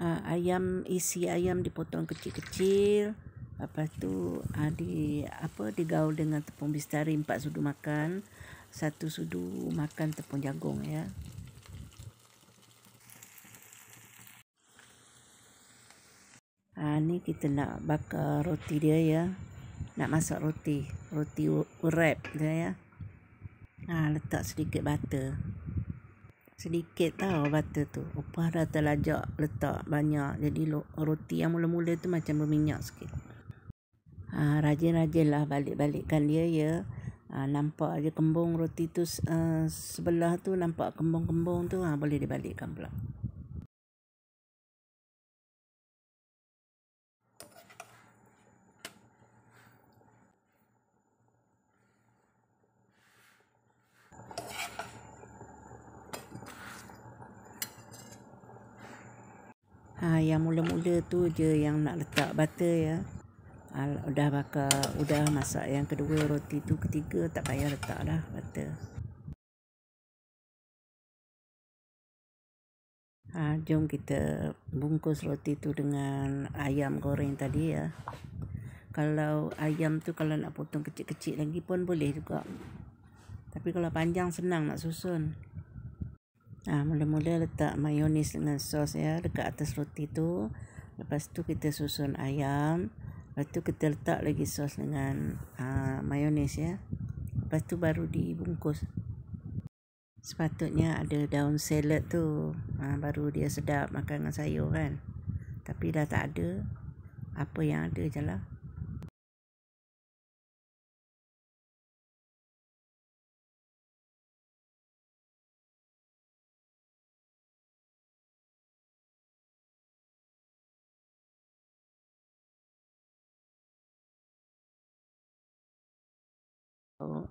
uh, ayam isi ayam dipotong kecil-kecil apa tu uh, di apa digaul dengan tepung bistari empat sudu makan satu sudu makan tepung jagung ya Ah ni kita nak bakar roti dia ya. Nak masak roti, roti wrap dia ya. Ah letak sedikit butter sedikit tau butter tu. Upah dah terlajak letak banyak. Jadi roti yang mula-mula tu macam berminyak sikit. Ha, rajin-rajinlah balik-balikkan dia ya. Ha, nampak je kembung roti tu uh, sebelah tu nampak kembung-kembung tu ha, boleh dibalikkan pula. Ha, yang mula-mula tu je yang nak letak butter ya. Ha, dah bakar, dah masak yang kedua roti tu ketiga tak payah letak dah butter. Ha, jom kita bungkus roti tu dengan ayam goreng tadi ya. Kalau ayam tu kalau nak potong kecil-kecil lagi pun boleh juga. Tapi kalau panjang senang nak susun. Ha, mula-mula letak mayonis dengan sos ya dekat atas roti tu. Lepas tu kita susun ayam. Lepas tu kita letak lagi sos dengan ha, mayonis ya. Lepas tu baru dibungkus. Sepatutnya ada daun salad tu. Ha, baru dia sedap makan dengan sayur kan. Tapi dah tak ada. Apa yang ada je lah.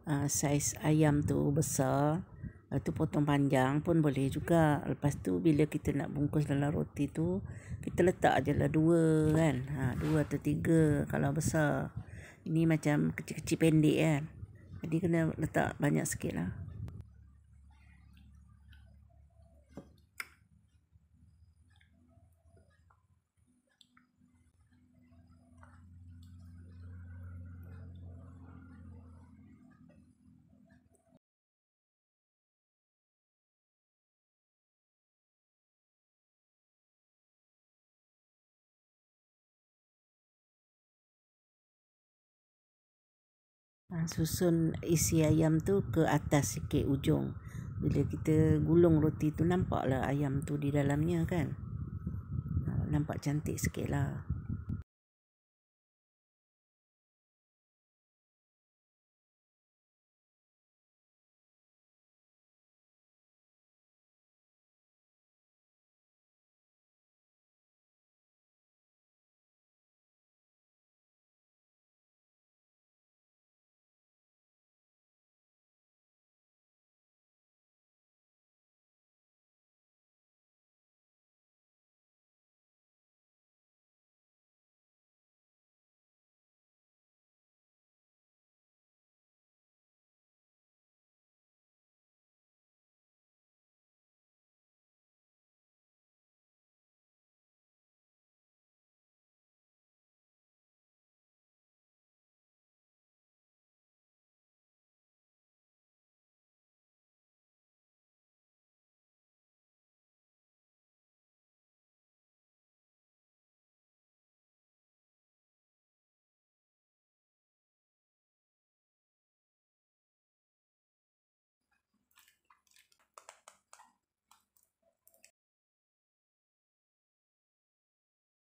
uh, saiz ayam tu besar uh, tu potong panjang pun boleh juga lepas tu bila kita nak bungkus dalam roti tu kita letak je lah dua kan ha, dua atau tiga kalau besar ini macam kecil-kecil pendek kan jadi kena letak banyak sikit lah Ah, susun isi ayam tu ke atas sikit ujung bila kita gulung roti tu nampaklah ayam tu di dalamnya kan ah, nampak cantik sikit lah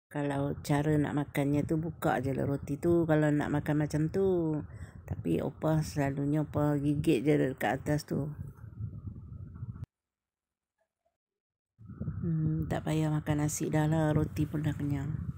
kalau cara nak makannya tu buka je lah roti tu kalau nak makan macam tu tapi opah selalunya opah gigit je dekat atas tu hmm, tak payah makan nasi dah lah roti pun dah kenyang